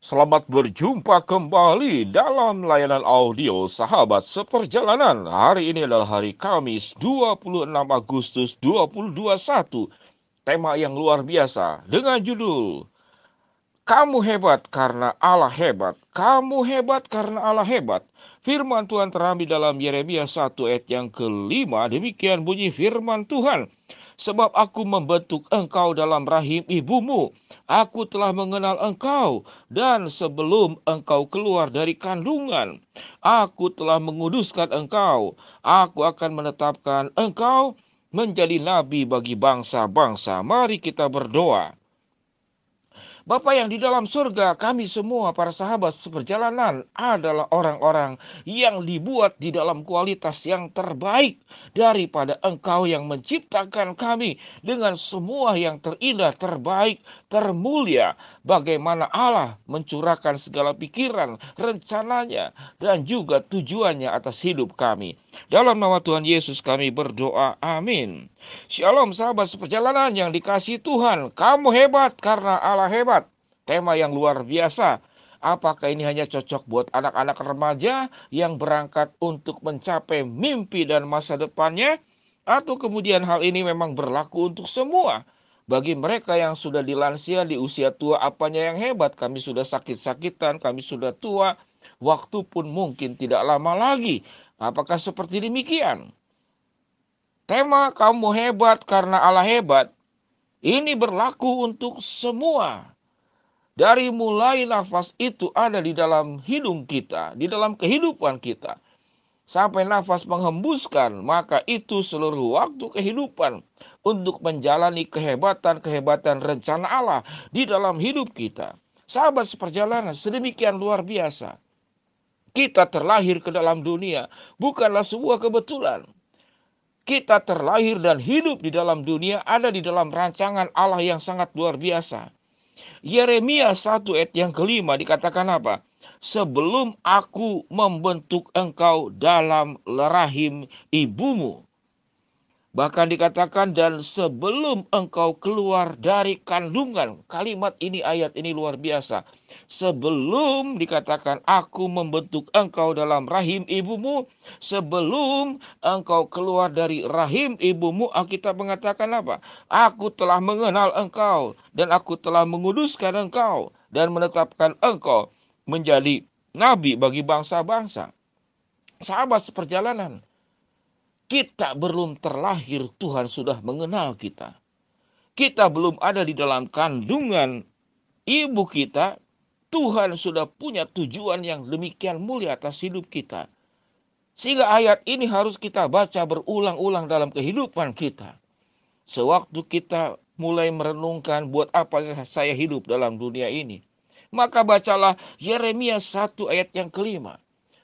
Selamat berjumpa kembali dalam layanan audio Sahabat Seperjalanan. Hari ini adalah hari Kamis 26 Agustus 2021. Tema yang luar biasa dengan judul Kamu hebat karena Allah hebat. Kamu hebat karena Allah hebat. Firman Tuhan terambil dalam Yeremia 1 ayat yang kelima. Demikian bunyi firman Tuhan sebab aku membentuk engkau dalam rahim ibumu. Aku telah mengenal engkau, dan sebelum engkau keluar dari kandungan, aku telah menguduskan engkau. Aku akan menetapkan engkau menjadi nabi bagi bangsa-bangsa. Mari kita berdoa. Bapa yang di dalam surga, kami semua para sahabat seperjalanan adalah orang-orang yang dibuat di dalam kualitas yang terbaik daripada Engkau yang menciptakan kami dengan semua yang terindah, terbaik, termulia. Bagaimana Allah mencurahkan segala pikiran, rencananya, dan juga tujuannya atas hidup kami. Dalam nama Tuhan Yesus kami berdoa. Amin. Shalom sahabat seperjalanan yang dikasih Tuhan. Kamu hebat karena Allah hebat tema yang luar biasa. Apakah ini hanya cocok buat anak-anak remaja yang berangkat untuk mencapai mimpi dan masa depannya? Atau kemudian hal ini memang berlaku untuk semua? Bagi mereka yang sudah dilansia di usia tua apanya yang hebat? Kami sudah sakit-sakitan, kami sudah tua, waktu pun mungkin tidak lama lagi. Apakah seperti demikian? Tema kamu hebat karena Allah hebat ini berlaku untuk semua. Dari mulai nafas itu ada di dalam hidung kita, di dalam kehidupan kita. Sampai nafas menghembuskan, maka itu seluruh waktu kehidupan untuk menjalani kehebatan-kehebatan rencana Allah di dalam hidup kita. Sahabat seperjalanan sedemikian luar biasa. Kita terlahir ke dalam dunia bukanlah sebuah kebetulan kita terlahir dan hidup di dalam dunia ada di dalam rancangan Allah yang sangat luar biasa. Yeremia 1 ayat yang kelima dikatakan apa? Sebelum aku membentuk engkau dalam rahim ibumu. Bahkan dikatakan dan sebelum engkau keluar dari kandungan. Kalimat ini ayat ini luar biasa sebelum dikatakan aku membentuk engkau dalam rahim ibumu, sebelum engkau keluar dari rahim ibumu, Alkitab mengatakan apa? Aku telah mengenal engkau dan aku telah menguduskan engkau dan menetapkan engkau menjadi nabi bagi bangsa-bangsa. Sahabat seperjalanan, kita belum terlahir, Tuhan sudah mengenal kita. Kita belum ada di dalam kandungan ibu kita, Tuhan sudah punya tujuan yang demikian mulia atas hidup kita. Sehingga ayat ini harus kita baca berulang-ulang dalam kehidupan kita. Sewaktu kita mulai merenungkan buat apa saya hidup dalam dunia ini. Maka bacalah Yeremia 1 ayat yang kelima.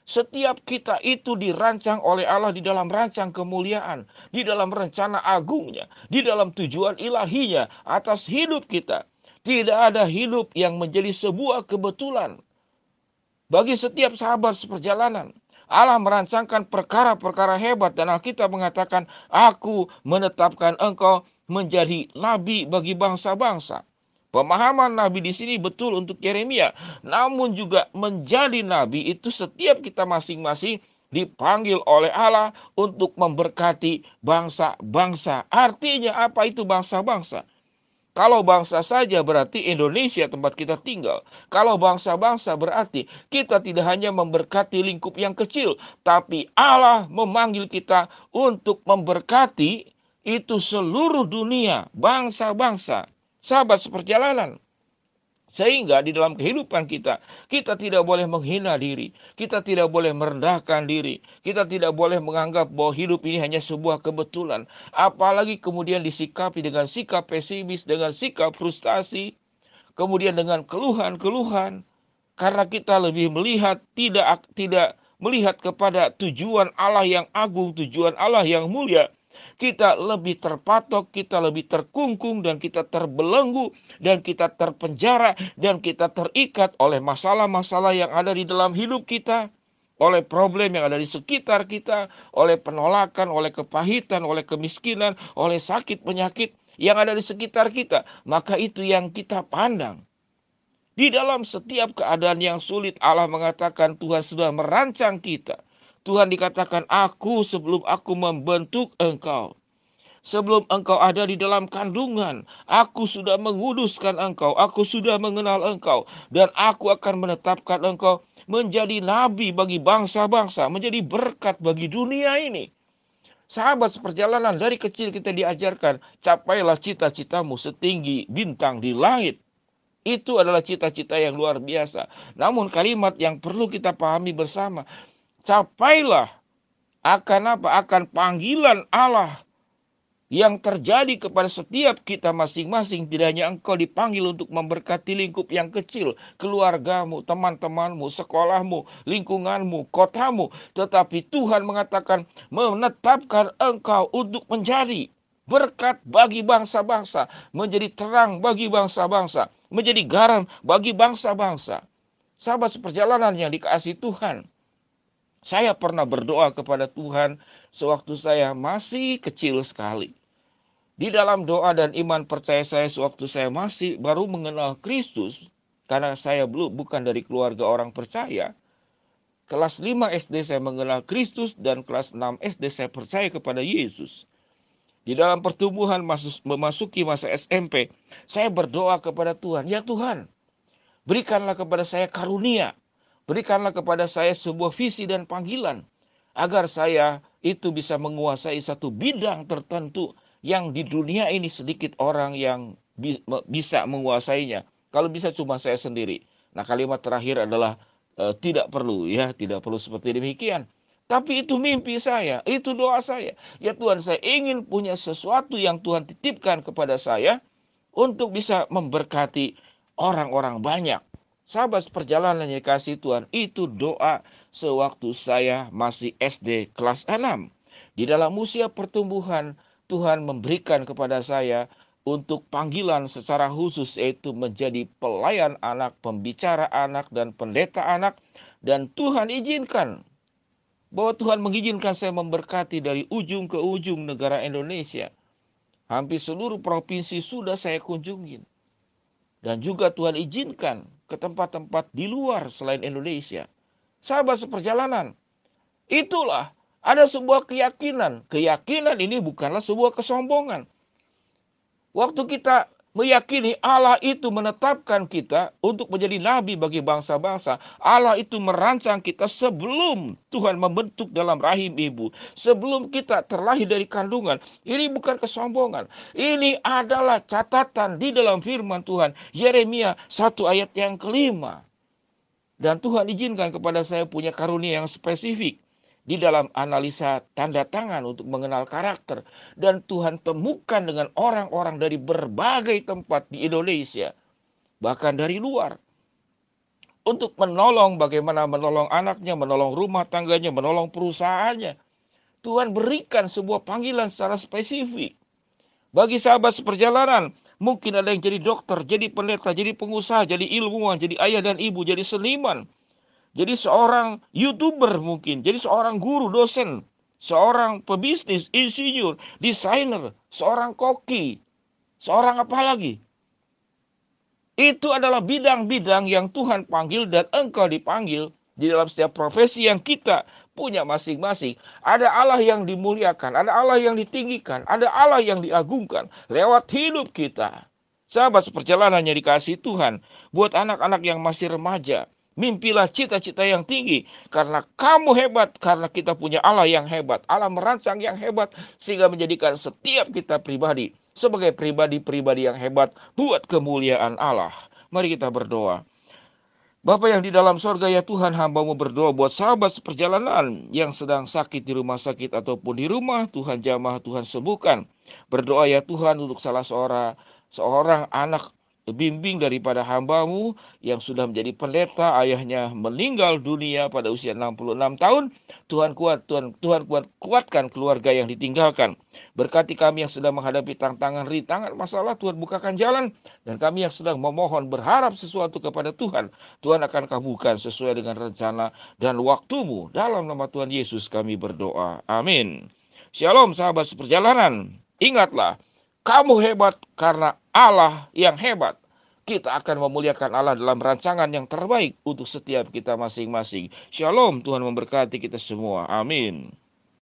Setiap kita itu dirancang oleh Allah di dalam rancang kemuliaan, di dalam rencana agungnya, di dalam tujuan ilahinya atas hidup kita. Tidak ada hidup yang menjadi sebuah kebetulan. Bagi setiap sahabat seperjalanan, Allah merancangkan perkara-perkara hebat dan kita mengatakan, Aku menetapkan engkau menjadi nabi bagi bangsa-bangsa. Pemahaman nabi di sini betul untuk Yeremia, namun juga menjadi nabi itu setiap kita masing-masing dipanggil oleh Allah untuk memberkati bangsa-bangsa. Artinya apa itu bangsa-bangsa? Kalau bangsa saja berarti Indonesia tempat kita tinggal. Kalau bangsa-bangsa berarti kita tidak hanya memberkati lingkup yang kecil, tapi Allah memanggil kita untuk memberkati itu seluruh dunia, bangsa-bangsa. Sahabat seperjalanan, sehingga di dalam kehidupan kita, kita tidak boleh menghina diri, kita tidak boleh merendahkan diri, kita tidak boleh menganggap bahwa hidup ini hanya sebuah kebetulan. Apalagi kemudian disikapi dengan sikap pesimis, dengan sikap frustasi, kemudian dengan keluhan-keluhan. Karena kita lebih melihat tidak tidak melihat kepada tujuan Allah yang agung, tujuan Allah yang mulia, kita lebih terpatok, kita lebih terkungkung dan kita terbelenggu dan kita terpenjara dan kita terikat oleh masalah-masalah yang ada di dalam hidup kita oleh problem yang ada di sekitar kita, oleh penolakan, oleh kepahitan, oleh kemiskinan, oleh sakit penyakit yang ada di sekitar kita, maka itu yang kita pandang. Di dalam setiap keadaan yang sulit, Allah mengatakan Tuhan sudah merancang kita Tuhan dikatakan, "Aku sebelum aku membentuk engkau." Sebelum engkau ada di dalam kandungan, aku sudah menguduskan engkau, aku sudah mengenal engkau, dan aku akan menetapkan engkau menjadi nabi bagi bangsa-bangsa, menjadi berkat bagi dunia ini. Sahabat seperjalanan dari kecil kita diajarkan, capailah cita-citamu setinggi bintang di langit. Itu adalah cita-cita yang luar biasa. Namun kalimat yang perlu kita pahami bersama, capailah akan apa? Akan panggilan Allah yang terjadi kepada setiap kita masing-masing. Tidak hanya engkau dipanggil untuk memberkati lingkup yang kecil, keluargamu, teman-temanmu, sekolahmu, lingkunganmu, kotamu. Tetapi Tuhan mengatakan menetapkan engkau untuk menjadi berkat bagi bangsa-bangsa, menjadi terang bagi bangsa-bangsa, menjadi garam bagi bangsa-bangsa. Sahabat seperjalanan yang dikasih Tuhan, saya pernah berdoa kepada Tuhan sewaktu saya masih kecil sekali. Di dalam doa dan iman percaya saya sewaktu saya masih baru mengenal Kristus, karena saya belum bukan dari keluarga orang percaya. Kelas 5 SD saya mengenal Kristus dan kelas 6 SD saya percaya kepada Yesus. Di dalam pertumbuhan memasuki masa SMP, saya berdoa kepada Tuhan, "Ya Tuhan, berikanlah kepada saya karunia Berikanlah kepada saya sebuah visi dan panggilan agar saya itu bisa menguasai satu bidang tertentu yang di dunia ini sedikit orang yang bisa menguasainya. Kalau bisa cuma saya sendiri. Nah, kalimat terakhir adalah e, tidak perlu ya, tidak perlu seperti demikian. Tapi itu mimpi saya, itu doa saya. Ya Tuhan, saya ingin punya sesuatu yang Tuhan titipkan kepada saya untuk bisa memberkati orang-orang banyak. Sahabat perjalanan yang dikasih Tuhan, itu doa sewaktu saya masih SD kelas 6. Di dalam usia pertumbuhan, Tuhan memberikan kepada saya untuk panggilan secara khusus yaitu menjadi pelayan anak, pembicara anak, dan pendeta anak. Dan Tuhan izinkan bahwa Tuhan mengizinkan saya memberkati dari ujung ke ujung negara Indonesia. Hampir seluruh provinsi sudah saya kunjungi. Dan juga Tuhan izinkan ke tempat-tempat di luar selain Indonesia. Sahabat seperjalanan, itulah ada sebuah keyakinan. Keyakinan ini bukanlah sebuah kesombongan. Waktu kita meyakini Allah itu menetapkan kita untuk menjadi nabi bagi bangsa-bangsa. Allah itu merancang kita sebelum Tuhan membentuk dalam rahim ibu, sebelum kita terlahir dari kandungan. Ini bukan kesombongan. Ini adalah catatan di dalam firman Tuhan. Yeremia 1 ayat yang kelima. Dan Tuhan izinkan kepada saya punya karunia yang spesifik di dalam analisa tanda tangan untuk mengenal karakter dan Tuhan temukan dengan orang-orang dari berbagai tempat di Indonesia bahkan dari luar untuk menolong bagaimana menolong anaknya, menolong rumah tangganya, menolong perusahaannya. Tuhan berikan sebuah panggilan secara spesifik. Bagi sahabat seperjalanan, mungkin ada yang jadi dokter, jadi pendeta, jadi pengusaha, jadi ilmuwan, jadi ayah dan ibu, jadi seniman, jadi seorang youtuber mungkin, jadi seorang guru, dosen, seorang pebisnis, insinyur, desainer, seorang koki, seorang apa lagi? Itu adalah bidang-bidang yang Tuhan panggil dan engkau dipanggil di dalam setiap profesi yang kita punya masing-masing. Ada Allah yang dimuliakan, ada Allah yang ditinggikan, ada Allah yang diagungkan lewat hidup kita. Sahabat seperjalanannya dikasih Tuhan buat anak-anak yang masih remaja, Mimpilah cita-cita yang tinggi karena kamu hebat karena kita punya Allah yang hebat. Allah merancang yang hebat sehingga menjadikan setiap kita pribadi sebagai pribadi-pribadi yang hebat buat kemuliaan Allah. Mari kita berdoa. Bapak yang di dalam sorga ya Tuhan hambamu berdoa buat sahabat seperjalanan yang sedang sakit di rumah sakit ataupun di rumah Tuhan jamah Tuhan sembuhkan. Berdoa ya Tuhan untuk salah seorang seorang anak Bimbing daripada hambamu yang sudah menjadi pendeta, ayahnya meninggal dunia pada usia 66 tahun. Tuhan kuat, Tuhan, Tuhan kuat, kuatkan keluarga yang ditinggalkan. Berkati kami yang sedang menghadapi tantangan, rintangan, masalah, Tuhan bukakan jalan. Dan kami yang sedang memohon, berharap sesuatu kepada Tuhan. Tuhan akan kabulkan sesuai dengan rencana dan waktumu. Dalam nama Tuhan Yesus kami berdoa. Amin. Shalom sahabat seperjalanan. Ingatlah, kamu hebat karena Allah yang hebat. Kita akan memuliakan Allah dalam rancangan yang terbaik untuk setiap kita masing-masing. Shalom, Tuhan memberkati kita semua. Amin.